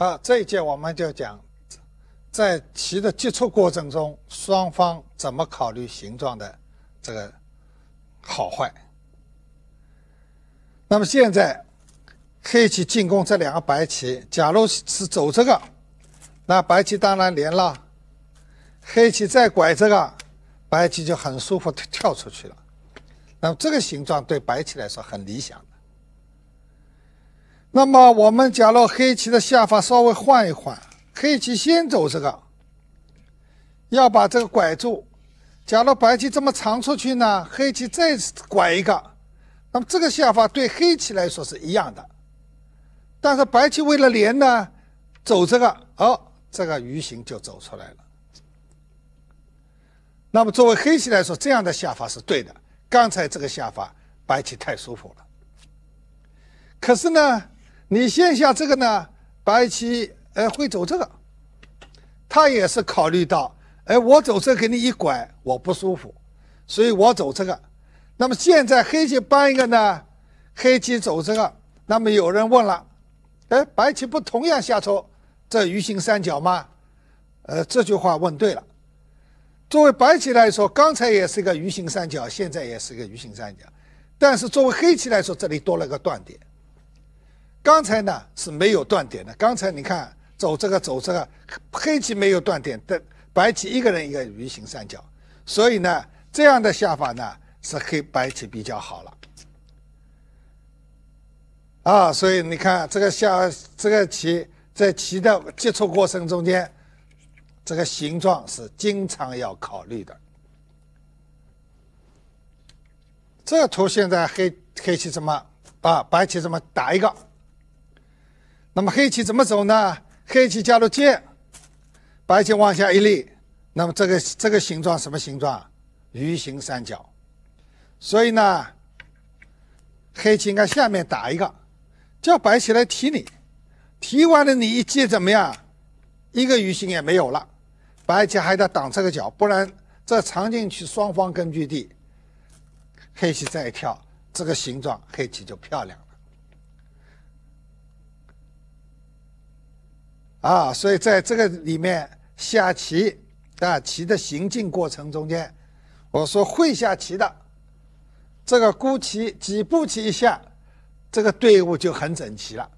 啊，这一节我们就讲，在棋的接触过程中，双方怎么考虑形状的这个好坏。那么现在，黑棋进攻这两个白棋，假如是走这个，那白棋当然连了。黑棋再拐这个，白棋就很舒服跳出去了。那么这个形状对白棋来说很理想。那么，我们假如黑棋的下法稍微换一换，黑棋先走这个，要把这个拐住。假如白棋这么长出去呢，黑棋再拐一个，那么这个下法对黑棋来说是一样的。但是白棋为了连呢，走这个，哦，这个鱼形就走出来了。那么作为黑棋来说，这样的下法是对的。刚才这个下法，白棋太舒服了。可是呢？你线下这个呢，白棋哎会走这个，他也是考虑到，哎我走这给你一拐我不舒服，所以我走这个。那么现在黑棋搬一个呢，黑棋走这个。那么有人问了，哎白棋不同样下出这鱼形三角吗？呃这句话问对了，作为白棋来说，刚才也是一个鱼形三角，现在也是一个鱼形三角，但是作为黑棋来说，这里多了个断点。刚才呢是没有断点的。刚才你看走这个走这个，黑棋没有断点，但白棋一个人一个鱼形三角，所以呢，这样的下法呢是黑白棋比较好了。啊，所以你看这个下这个棋，在棋的接触过程中间，这个形状是经常要考虑的。这个图现在黑黑棋怎么啊？白棋怎么打一个？那么黑棋怎么走呢？黑棋加入尖，白棋往下一立，那么这个这个形状什么形状？鱼形三角。所以呢，黑棋应该下面打一个，叫白棋来提你，提完了你一接怎么样？一个鱼形也没有了，白棋还得挡这个角，不然这藏进去双方根据地。黑棋再跳，这个形状黑棋就漂亮。啊，所以在这个里面下棋，啊，棋的行进过程中间，我说会下棋的，这个孤棋几步棋一下，这个队伍就很整齐了。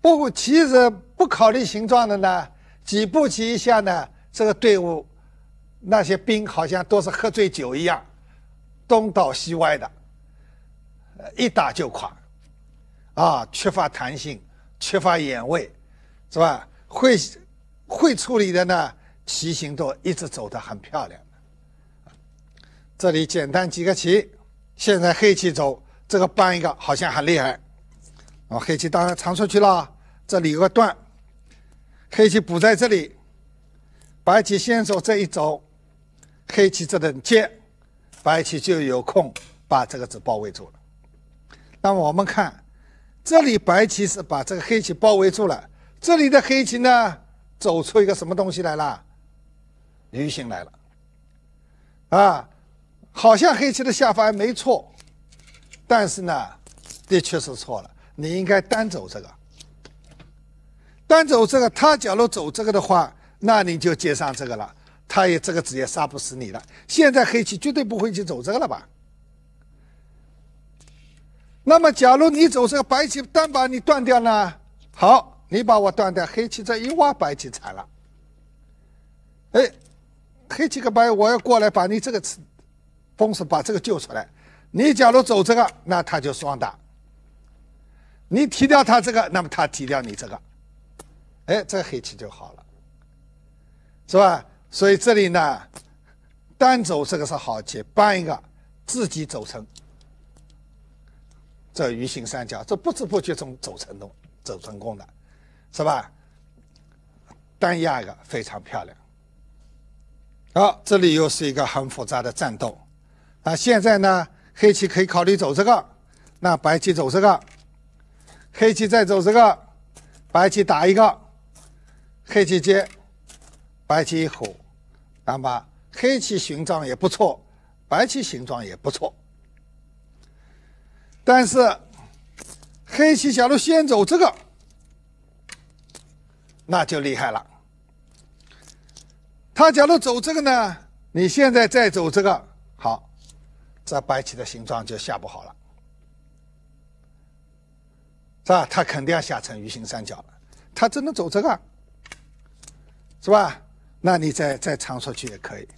不，其实不考虑形状的呢，几步棋一下呢，这个队伍，那些兵好像都是喝醉酒一样，东倒西歪的，一打就垮，啊，缺乏弹性，缺乏眼位。是吧？会会处理的呢，棋形都一直走得很漂亮。这里简单几个棋，现在黑棋走这个搬一个，好像很厉害。啊，黑棋当然长出去了，这里有个断，黑棋补在这里，白棋先走这一走，黑棋这等接，白棋就有空把这个子包围住了。那么我们看这里，白棋是把这个黑棋包围住了。这里的黑棋呢，走出一个什么东西来了？鱼形来了。啊，好像黑棋的下法没错，但是呢，的确是错了。你应该单走这个，单走这个。他假如走这个的话，那你就接上这个了。他也这个子也杀不死你了。现在黑棋绝对不会去走这个了吧？那么假如你走这个，白棋单把你断掉呢？好。你把我断掉，黑棋这一挖，白棋惨了。哎，黑棋个白，我要过来把你这个吃，同时把这个救出来。你假如走这个，那他就双打。你提掉他这个，那么他提掉你这个，哎，这黑棋就好了，是吧？所以这里呢，单走这个是好棋，搬一个自己走成这鱼形三角，这不知不觉中走成功走成功的。是吧？单压一个非常漂亮。好，这里又是一个很复杂的战斗。那现在呢，黑棋可以考虑走这个，那白棋走这个，黑棋再走这个，白棋打一个，黑棋接，白棋一虎。那么黑棋形状也不错，白棋形状也不错。但是黑棋假如先走这个。那就厉害了。他假如走这个呢，你现在再走这个，好，这白棋的形状就下不好了，是吧？他肯定要下成鱼形三角了。他只能走这个，是吧？那你再再长出去也可以，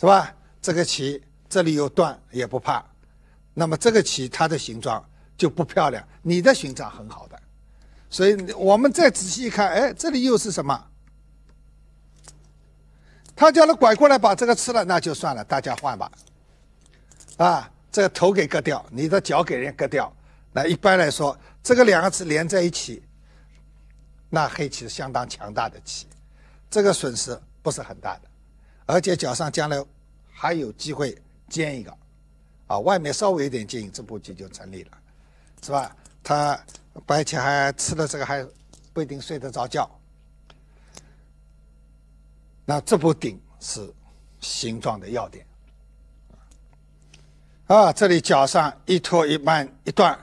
是吧？这个棋这里有断也不怕，那么这个棋它的形状就不漂亮，你的形状很好的。所以，我们再仔细一看，哎，这里又是什么？他叫他拐过来把这个吃了，那就算了，大家换吧。啊，这个头给割掉，你的脚给人割掉。那一般来说，这个两个字连在一起，那黑棋是相当强大的棋，这个损失不是很大的，而且脚上将来还有机会尖一个，啊，外面稍微有点进，这步棋就成立了，是吧？他。白棋还吃了这个，还不一定睡得着觉。那这步顶是形状的要点啊！这里脚上一拖一慢一断，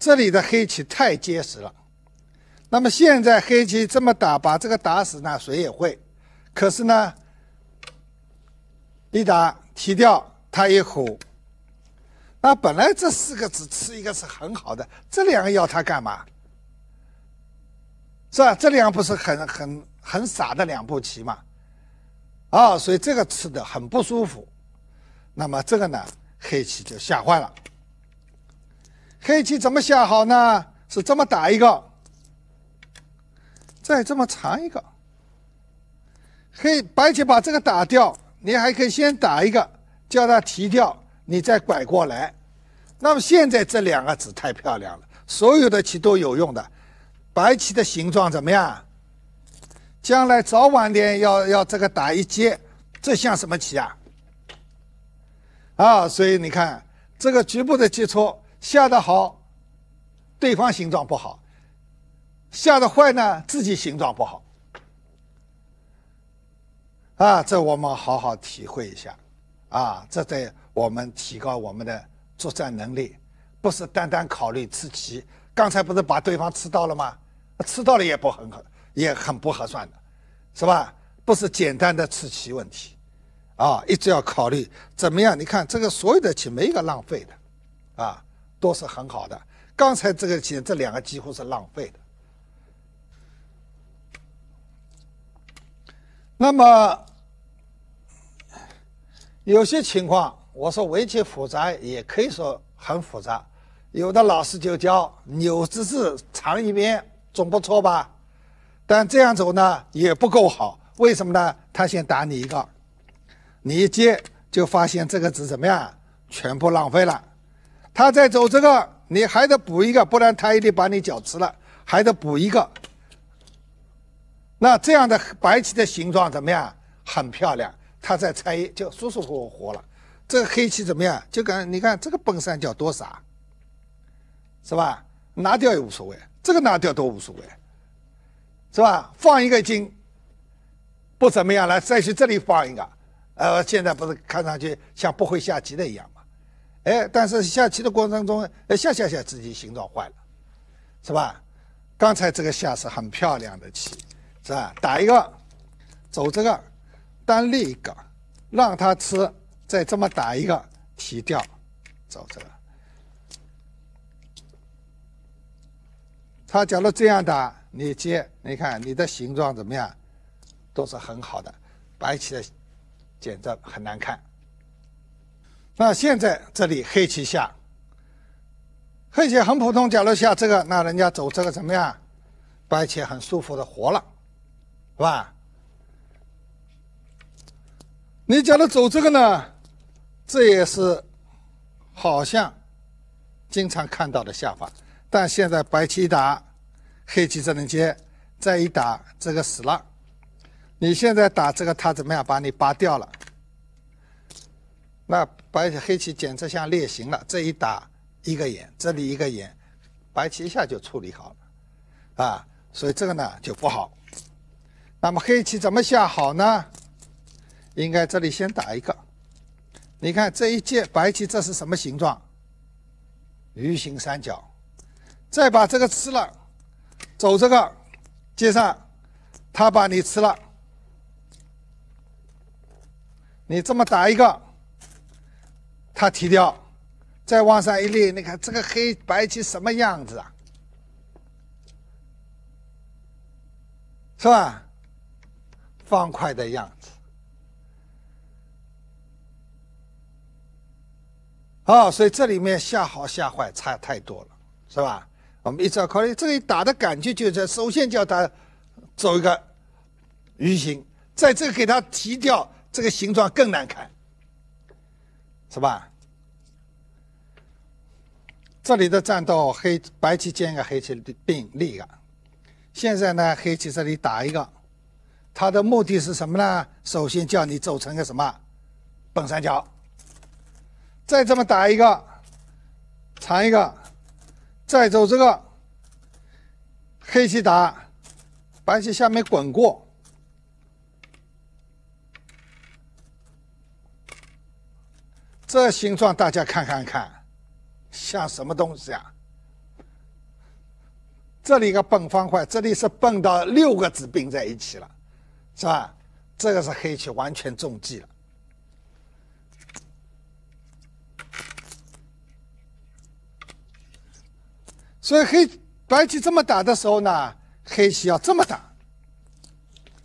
这里的黑棋太结实了。那么现在黑棋这么打，把这个打死呢，谁也会。可是呢，一打提掉，他一虎。那本来这四个只吃一个是很好的，这两个要它干嘛？是吧？这两不是很很很傻的两步棋嘛？啊，所以这个吃的很不舒服。那么这个呢，黑棋就吓坏了。黑棋怎么下好呢？是这么打一个，再这么长一个。黑白棋把这个打掉，你还可以先打一个，叫它提掉。你再拐过来，那么现在这两个子太漂亮了，所有的棋都有用的，白棋的形状怎么样？将来早晚点要要这个打一接，这像什么棋啊？啊，所以你看这个局部的接触下的好，对方形状不好，下的坏呢自己形状不好，啊，这我们好好体会一下，啊，这在。我们提高我们的作战能力，不是单单考虑吃棋。刚才不是把对方吃到了吗？吃到了也不很好，也很不合算的，是吧？不是简单的吃棋问题，啊，一直要考虑怎么样。你看这个所有的棋，没一个浪费的，啊，都是很好的。刚才这个棋，这两个几乎是浪费的。那么有些情况。我说围棋复杂，也可以说很复杂。有的老师就教扭子字长一边，总不错吧？但这样走呢也不够好，为什么呢？他先打你一个，你一接就发现这个子怎么样，全部浪费了。他再走这个，你还得补一个，不然他一定把你脚吃了，还得补一个。那这样的白棋的形状怎么样？很漂亮。他在拆就舒舒服服活了。这个黑棋怎么样？就跟你看这个蹦三角多傻，是吧？拿掉也无所谓，这个拿掉都无所谓，是吧？放一个金，不怎么样了。再去这里放一个，呃，现在不是看上去像不会下棋的一样吗？哎，但是下棋的过程中，哎，下下下自己形状坏了，是吧？刚才这个下是很漂亮的棋，是吧？打一个，走这个，单立一个，让他吃。再这么打一个提掉，走这个。他假如这样打，你接，你看你的形状怎么样，都是很好的。白棋的简直很难看。那现在这里黑棋下，黑棋很普通。假如下这个，那人家走这个怎么样？白棋很舒服的活了，是吧？你假如走这个呢？这也是好像经常看到的下法，但现在白棋一打，黑棋只能接，再一打这个死了。你现在打这个，他怎么样把你拔掉了？那白黑棋简直像裂形了。这一打一个眼，这里一个眼，白棋一下就处理好了啊。所以这个呢就不好。那么黑棋怎么下好呢？应该这里先打一个。你看这一界白棋，这是什么形状？鱼形三角。再把这个吃了，走这个，接上，他把你吃了，你这么打一个，他提掉，再往上一立，你看这个黑白棋什么样子啊？是吧？方块的样子。哦，所以这里面下好下坏差太多了，是吧？我们一直要考虑这里打的感觉，就在首先叫他走一个鱼形，在这给他提掉，这个形状更难看，是吧？这里的战斗，黑白棋间一个黑棋并立一个，现在呢，黑棋这里打一个，它的目的是什么呢？首先叫你走成个什么蹦三角。再这么打一个，长一个，再走这个，黑棋打，白棋下面滚过，这形状大家看看看，像什么东西啊？这里一个蹦方块，这里是蹦到六个子并在一起了，是吧？这个是黑棋完全中计了。所以黑白棋这么打的时候呢，黑棋要这么打。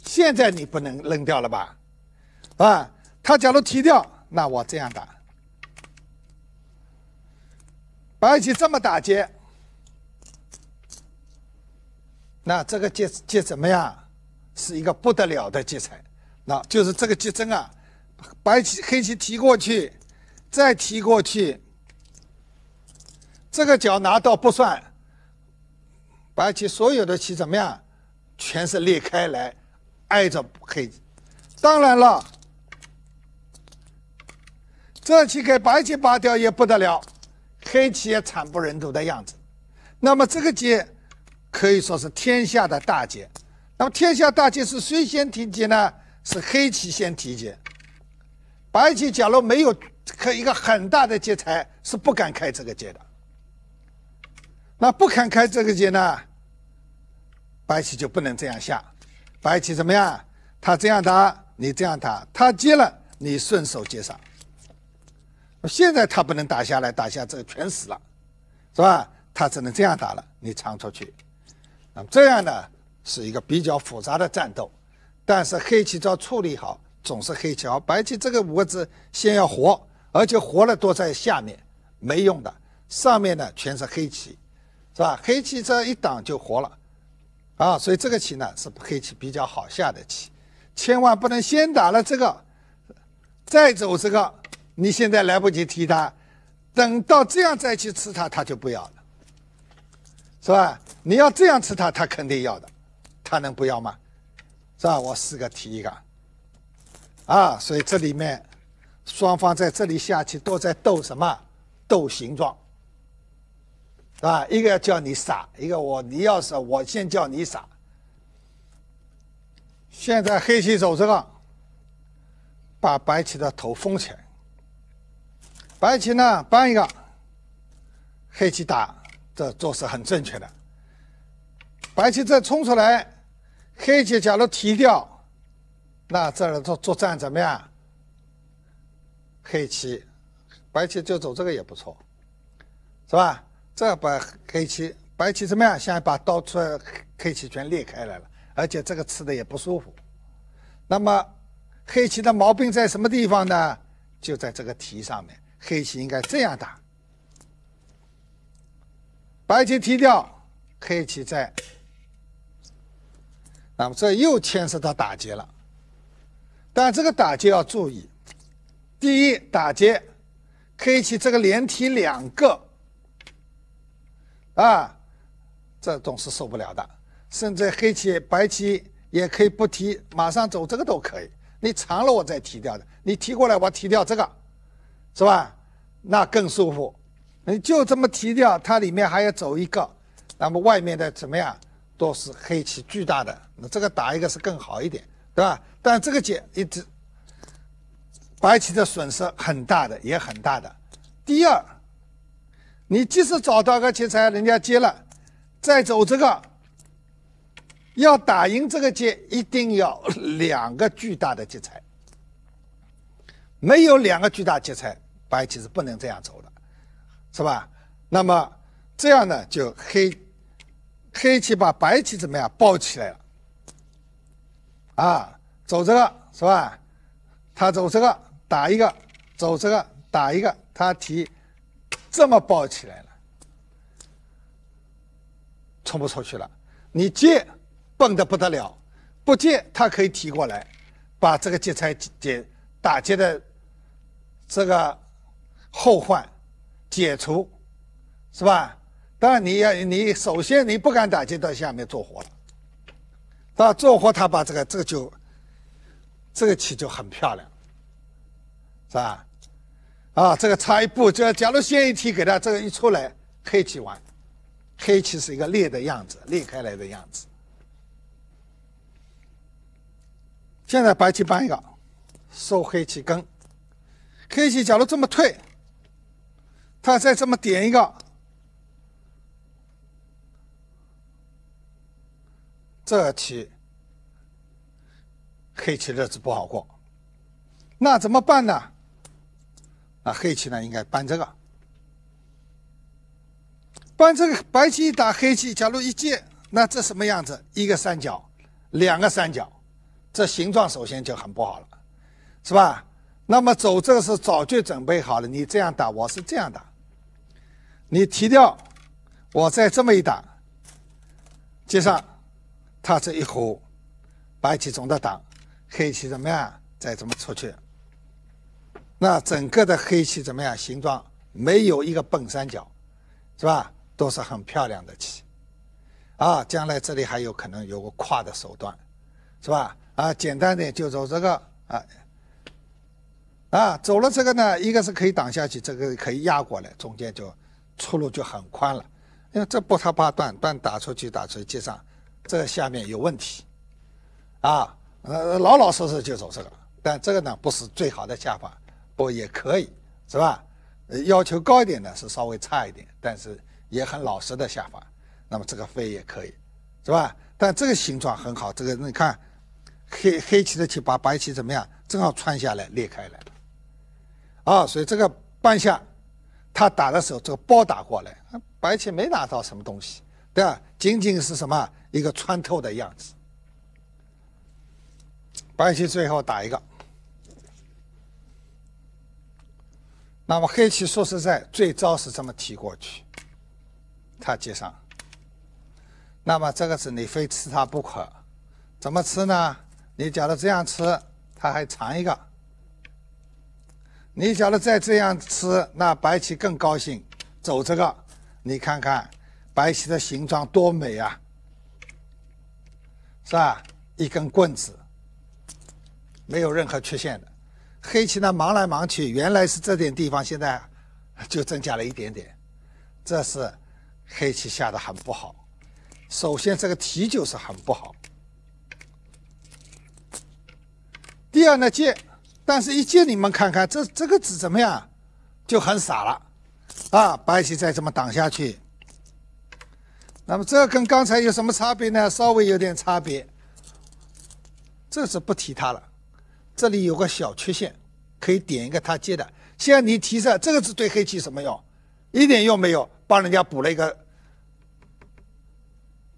现在你不能扔掉了吧？啊，他假如提掉，那我这样打，白棋这么打劫，那这个劫劫怎么样？是一个不得了的劫材。那就是这个劫争啊，白棋黑棋提过去，再提过去，这个角拿到不算。白棋所有的棋怎么样，全是裂开来挨着黑。当然了，这棋给白棋拔掉也不得了，黑棋也惨不忍睹的样子。那么这个劫可以说是天下的大劫。那么天下大劫是谁先提劫呢？是黑棋先提劫。白棋假如没有一个很大的劫材，是不敢开这个劫的。那不肯开这个劫呢？白棋就不能这样下。白棋怎么样？他这样打，你这样打，他接了，你顺手接上。现在他不能打下来，打下这全死了，是吧？他只能这样打了，你藏出去。那么这样呢，是一个比较复杂的战斗。但是黑棋要处理好，总是黑棋好。白棋这个五个字先要活，而且活了都在下面，没用的，上面呢全是黑棋。是吧？黑棋这一挡就活了，啊，所以这个棋呢是黑棋比较好下的棋，千万不能先打了这个，再走这个，你现在来不及踢它，等到这样再去吃它，它就不要了，是吧？你要这样吃它，它肯定要的，它能不要吗？是吧？我四个提一个，啊，所以这里面双方在这里下棋都在斗什么？斗形状。是吧？一个叫你傻，一个我，你要是我先叫你傻。现在黑棋走这个，把白棋的头封起来。白棋呢，搬一个，黑棋打，这做是很正确的。白棋再冲出来，黑棋假如提掉，那这儿做作战怎么样？黑棋，白棋就走这个也不错，是吧？这把黑棋、白棋怎么样？现在把刀出来，黑棋全裂开来了，而且这个吃的也不舒服。那么黑棋的毛病在什么地方呢？就在这个提上面，黑棋应该这样打。白棋提掉，黑棋在。那么这又牵涉到打劫了，但这个打劫要注意。第一，打劫，黑棋这个连提两个。啊，这总是受不了的。甚至黑棋、白棋也可以不提，马上走这个都可以。你长了我再提掉的，你提过来我提掉这个，是吧？那更舒服。你就这么提掉，它里面还要走一个，那么外面的怎么样？都是黑棋巨大的。那这个打一个是更好一点，对吧？但这个解一直，白棋的损失很大的，也很大的。第二。你即使找到个劫财，人家接了，再走这个，要打赢这个劫，一定要两个巨大的劫财。没有两个巨大劫财，白棋是不能这样走的，是吧？那么这样呢，就黑黑棋把白棋怎么样包起来了？啊，走这个是吧？他走这个打一个，走这个打一个，他提。这么抱起来了，冲不出去了。你借蹦的不得了，不借他可以提过来，把这个劫财劫打劫的这个后患解除，是吧？当然你要你首先你不敢打劫到下面做活了，但做活他把这个这个就这个棋就很漂亮，是吧？啊，这个差一步，就假如先一提给他，这个一出来，黑棋完，黑棋是一个裂的样子，裂开来的样子。现在白棋搬一个，收黑棋根。黑棋假如这么退，他再这么点一个，这棋，黑棋日子不好过。那怎么办呢？啊，黑棋呢应该搬这个，搬这个白棋一打黑棋，假如一进，那这什么样子？一个三角，两个三角，这形状首先就很不好了，是吧？那么走这个是早就准备好了，你这样打，我是这样打，你提掉，我再这么一打，接上，他这一胡，白棋总的打，黑棋怎么样？再怎么出去？那整个的黑棋怎么样？形状没有一个蹦三角，是吧？都是很漂亮的棋，啊，将来这里还有可能有个跨的手段，是吧？啊，简单点就走这个，啊，啊，走了这个呢，一个是可以挡下去，这个可以压过来，中间就出路就很宽了。因为这不他怕断断打出去，打出去接上，这下面有问题，啊，呃，老老实实就走这个。但这个呢，不是最好的下法。不也可以是吧？呃，要求高一点的是稍微差一点，但是也很老实的下法，那么这个飞也可以是吧？但这个形状很好，这个你看，黑黑棋的棋把白棋怎么样？正好穿下来裂开了，啊，所以这个半下，他打的时候这个包打过来，白棋没拿到什么东西，对吧？仅仅是什么一个穿透的样子，白棋最后打一个。那么黑棋说实在，最早是这么提过去，他接上。那么这个是你非吃他不可，怎么吃呢？你假如这样吃，他还藏一个。你假如再这样吃，那白棋更高兴，走这个。你看看，白棋的形状多美啊，是吧？一根棍子，没有任何缺陷的。黑棋呢，忙来忙去，原来是这点地方，现在就增加了一点点。这是黑棋下的很不好。首先，这个提就是很不好。第二呢，借，但是一借，你们看看这这个子怎么样，就很傻了。啊，白棋再这么挡下去，那么这跟刚才有什么差别呢？稍微有点差别。这是不提它了。这里有个小缺陷，可以点一个他接的。现在你提示这个字对黑棋什么用？一点用没有，帮人家补了一个。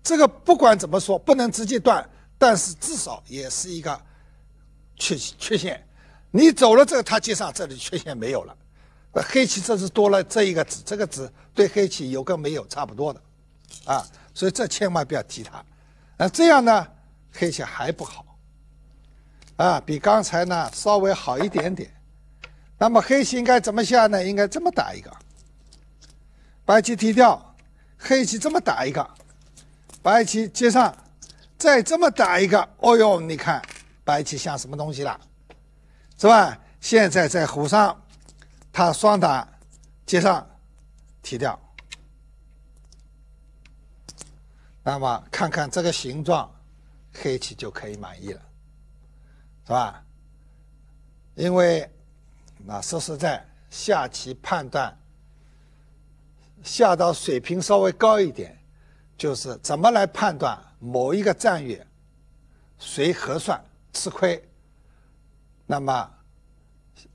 这个不管怎么说不能直接断，但是至少也是一个缺缺陷。你走了这个，他接上，这里缺陷没有了。那黑棋这是多了这一个子，这个子对黑棋有跟没有差不多的，啊，所以这千万不要提他。那这样呢，黑棋还不好。啊，比刚才呢稍微好一点点。那么黑棋应该怎么下呢？应该这么打一个，白棋提掉，黑棋这么打一个，白棋接上，再这么打一个。哦哟，你看，白棋像什么东西了，是吧？现在在湖上，它双打，接上，提掉。那么看看这个形状，黑棋就可以满意了。是吧？因为，那说实在，下棋判断，下到水平稍微高一点，就是怎么来判断某一个战略，谁合算、吃亏。那么，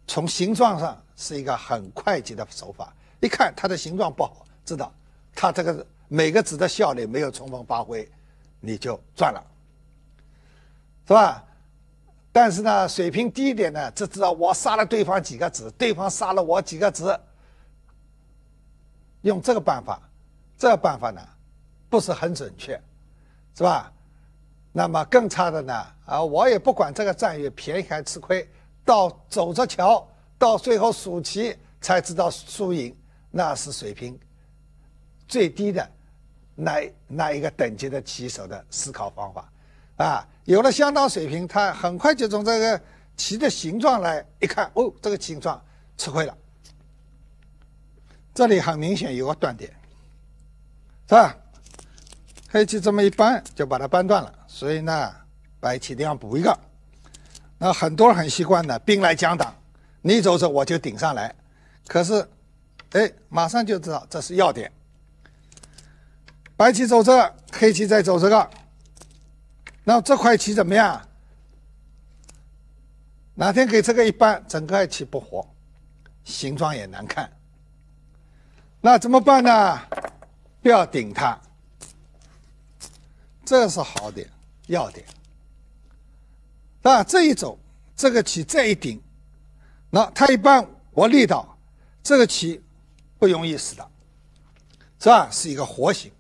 从形状上是一个很快捷的手法，一看它的形状不好，知道它这个每个子的效率没有充分发挥，你就赚了，是吧？但是呢，水平低一点呢，只知道我杀了对方几个子，对方杀了我几个子。用这个办法，这办法呢，不是很准确，是吧？那么更差的呢，啊，我也不管这个战略，便宜还吃亏，到走着瞧，到最后数棋才知道输赢，那是水平最低的，那那一个等级的棋手的思考方法。啊，有了相当水平，他很快就从这个棋的形状来一看，哦，这个形状吃亏了。这里很明显有个断点，是吧？黑棋这么一扳就把它扳断了，所以呢，白棋得要补一个。那很多人很习惯的兵来将挡，你走这我就顶上来，可是，哎，马上就知道这是要点。白棋走这，黑棋再走这个。那这块棋怎么样？哪天给这个一扳，整个棋不活，形状也难看。那怎么办呢？不要顶它，这是好点要点。那这一走，这个棋再一顶，那他一般我立到，这个棋不容易死是这是一个活形。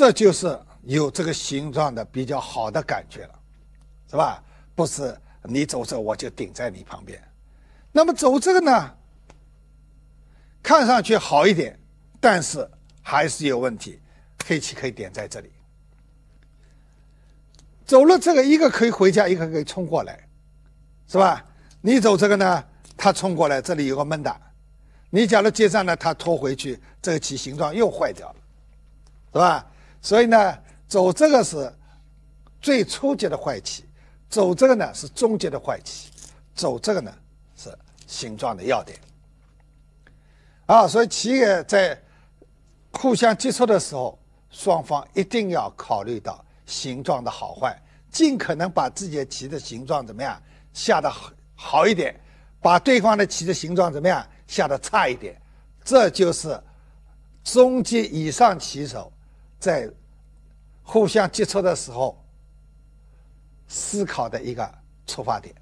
这就是有这个形状的比较好的感觉了，是吧？不是你走这我就顶在你旁边，那么走这个呢，看上去好一点，但是还是有问题。黑棋可以点在这里，走了这个一个可以回家，一个可以冲过来，是吧？你走这个呢，他冲过来这里有个闷打，你假如接上呢，他拖回去，这个棋形状又坏掉了，是吧？所以呢，走这个是最初级的坏棋；走这个呢是中级的坏棋；走这个呢是形状的要点。啊，所以企业在互相接触的时候，双方一定要考虑到形状的好坏，尽可能把自己的棋的形状怎么样下的好好一点，把对方的棋的形状怎么样下的差一点。这就是中级以上棋手。在互相接触的时候，思考的一个出发点。